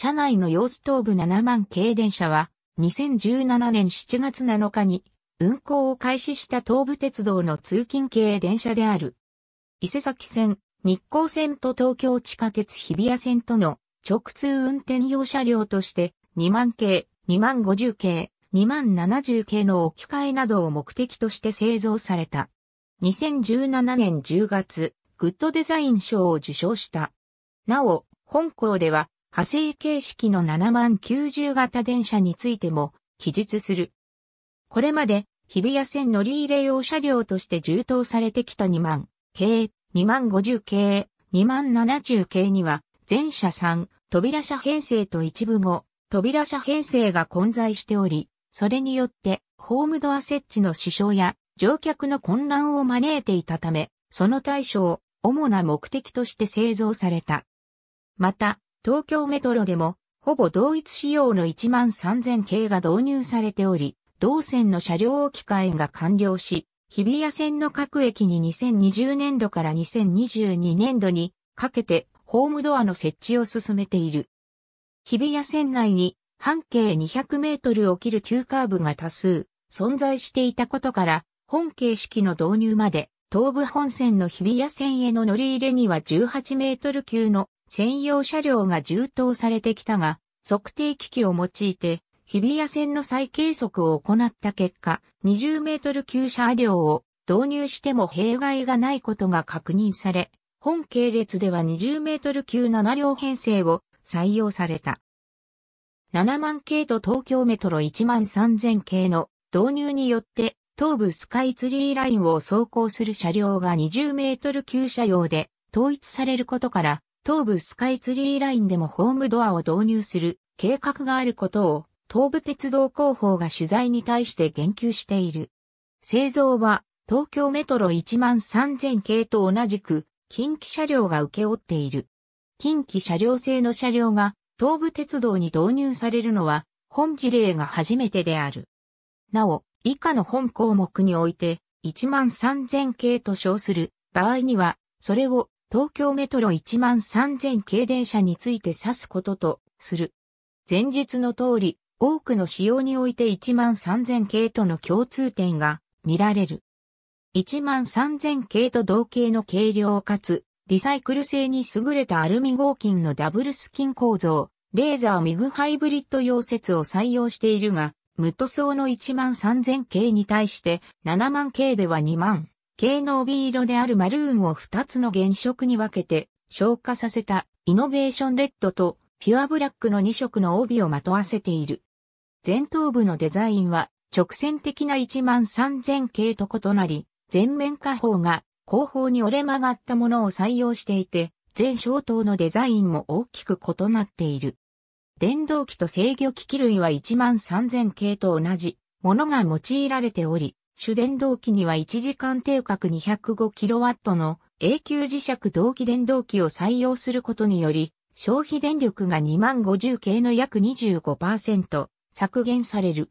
車内の洋ストーブ7万系電車は、2017年7月7日に、運行を開始した東武鉄道の通勤系電車である。伊勢崎線、日光線と東京地下鉄日比谷線との直通運転用車両として、2万系、2万50系、2万70系の置き換えなどを目的として製造された。2017年10月、グッドデザイン賞を受賞した。なお、本校では、派生形式の7万90型電車についても記述する。これまで日比谷線乗り入れ用車両として充当されてきた2万系、2万50系、2万70系には全車3、扉車編成と一部後、扉車編成が混在しており、それによってホームドア設置の支障や乗客の混乱を招いていたため、その対象を主な目的として製造された。また、東京メトロでも、ほぼ同一仕様の1万3000系が導入されており、同線の車両置き換えが完了し、日比谷線の各駅に2020年度から2022年度にかけてホームドアの設置を進めている。日比谷線内に半径200メートルを切る急カーブが多数存在していたことから、本形式の導入まで東武本線の日比谷線への乗り入れには18メートル級の専用車両が充当されてきたが、測定機器を用いて、日比谷線の再計測を行った結果、20メートル級車両を導入しても弊害がないことが確認され、本系列では20メートル級7両編成を採用された。7万系と東京メトロ1万3000系の導入によって、東部スカイツリーラインを走行する車両が20メートル級車両で統一されることから、東部スカイツリーラインでもホームドアを導入する計画があることを東武鉄道広報が取材に対して言及している。製造は東京メトロ1 3000系と同じく近畿車両が受け負っている。近畿車両製の車両が東武鉄道に導入されるのは本事例が初めてである。なお、以下の本項目において1 3000系と称する場合には、それを東京メトロ1万3000系電車について指すこととする。前述の通り、多くの仕様において1万3000系との共通点が見られる。1万3000系と同型の軽量かつリサイクル性に優れたアルミ合金のダブルスキン構造、レーザーミグハイブリッド溶接を採用しているが、無塗装の1万3000系に対して7万系では2万系の帯色であるマルーンを2つの原色に分けて昇華させたイノベーションレッドとピュアブラックの2色の帯をまとわせている。前頭部のデザインは直線的な1万3000系と異なり、前面下方が後方に折れ曲がったものを採用していて、全小灯のデザインも大きく異なっている。電動機と制御機器類は1万3000系と同じものが用いられており、主電動機には1時間定格 205kW の永久磁石同期電動機を採用することにより、消費電力が2万50系の約25%削減される。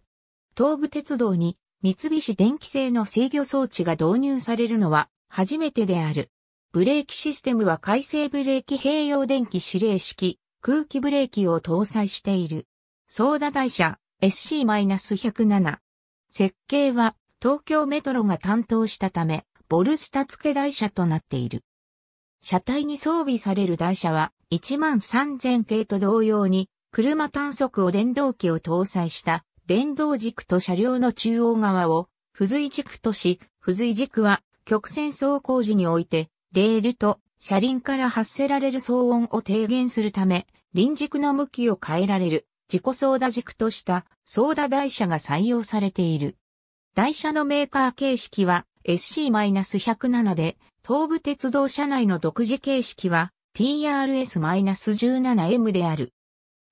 東武鉄道に三菱電機製の制御装置が導入されるのは初めてである。ブレーキシステムは回生ブレーキ併用電気指令式空気ブレーキを搭載している。ソーダ台車 SC-107。設計は東京メトロが担当したため、ボルスタ付け台車となっている。車体に装備される台車は13000系と同様に車単速を電動機を搭載した電動軸と車両の中央側を付随軸とし、付随軸は曲線走行時においてレールと車輪から発せられる騒音を低減するため、輪軸の向きを変えられる自己操舵軸とした操舵台車が採用されている。台車のメーカー形式は SC-107 で、東武鉄道車内の独自形式は TRS-17M である。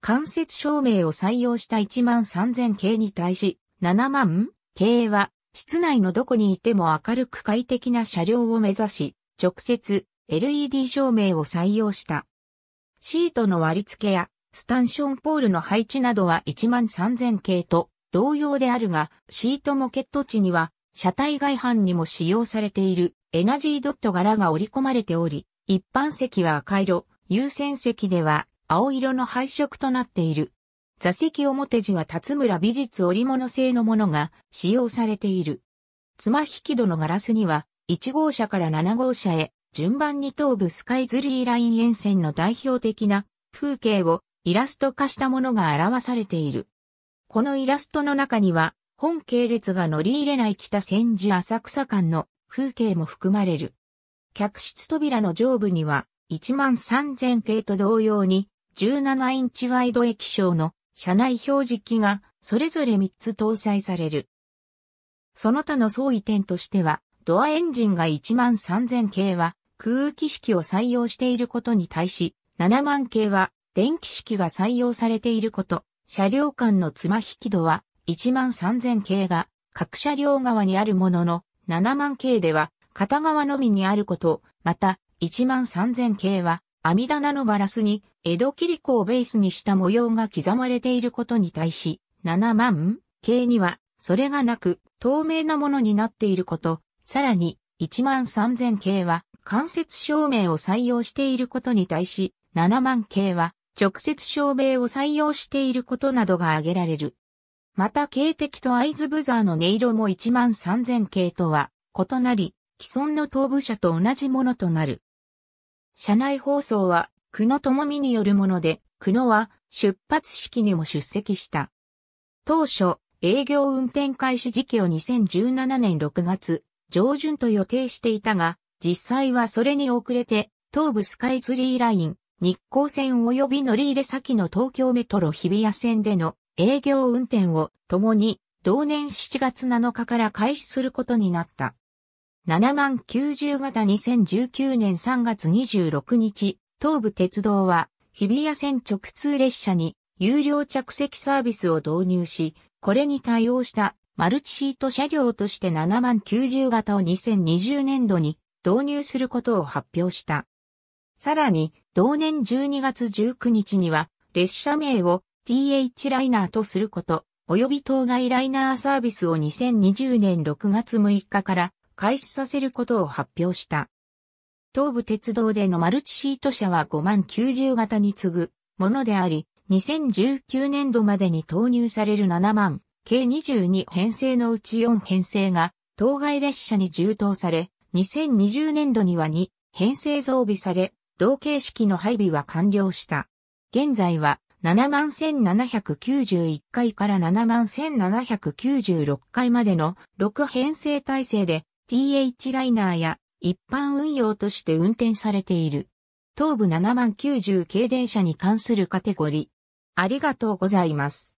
間接照明を採用した1万3000系に対し、7万系は、室内のどこにいても明るく快適な車両を目指し、直接 LED 照明を採用した。シートの割り付けや、スタンションポールの配置などは1万3000系と同様であるが、シートモケット値には、車体外反にも使用されているエナジードット柄が織り込まれており、一般席は赤色、優先席では青色の配色となっている。座席表地は辰村美術織物製のものが使用されている。つま引き戸のガラスには、1号車から7号車へ順番に東部スカイズリーライン沿線の代表的な風景をイラスト化したものが表されている。このイラストの中には、本系列が乗り入れない北千住浅草間の風景も含まれる。客室扉の上部には、1万3000系と同様に、17インチワイド液晶の車内表示機が、それぞれ3つ搭載される。その他の相違点としては、ドアエンジンが1万3000系は、空気式を採用していることに対し、7万系は、電気式が採用されていること、車両間の爪引き度は1万3000系が各車両側にあるものの7万系では片側のみにあること、また1万3000系は網棚のガラスに江戸切子をベースにした模様が刻まれていることに対し、7万系にはそれがなく透明なものになっていること、さらに1万3000系は間接照明を採用していることに対し、7万系は直接照明を採用していることなどが挙げられる。また警笛と合図ブザーの音色も1万3000系とは異なり、既存の頭部車と同じものとなる。車内放送は、久野智美によるもので、久野は出発式にも出席した。当初、営業運転開始時期を2017年6月上旬と予定していたが、実際はそれに遅れて、東部スカイツリーライン、日光線及び乗り入れ先の東京メトロ日比谷線での営業運転を共に同年7月7日から開始することになった。7万90型2019年3月26日、東武鉄道は日比谷線直通列車に有料着席サービスを導入し、これに対応したマルチシート車両として7万90型を2020年度に導入することを発表した。さらに、同年12月19日には、列車名を TH ライナーとすること、及び当該ライナーサービスを2020年6月6日から開始させることを発表した。東武鉄道でのマルチシート車は5万90型に次ぐものであり、2019年度までに投入される7万、計22編成のうち4編成が当該列車に充当され、2020年度には2編成増備され、同形式の配備は完了した。現在は71,791回から71,796回までの6編成体制で TH ライナーや一般運用として運転されている。東部7090系電車に関するカテゴリー。ありがとうございます。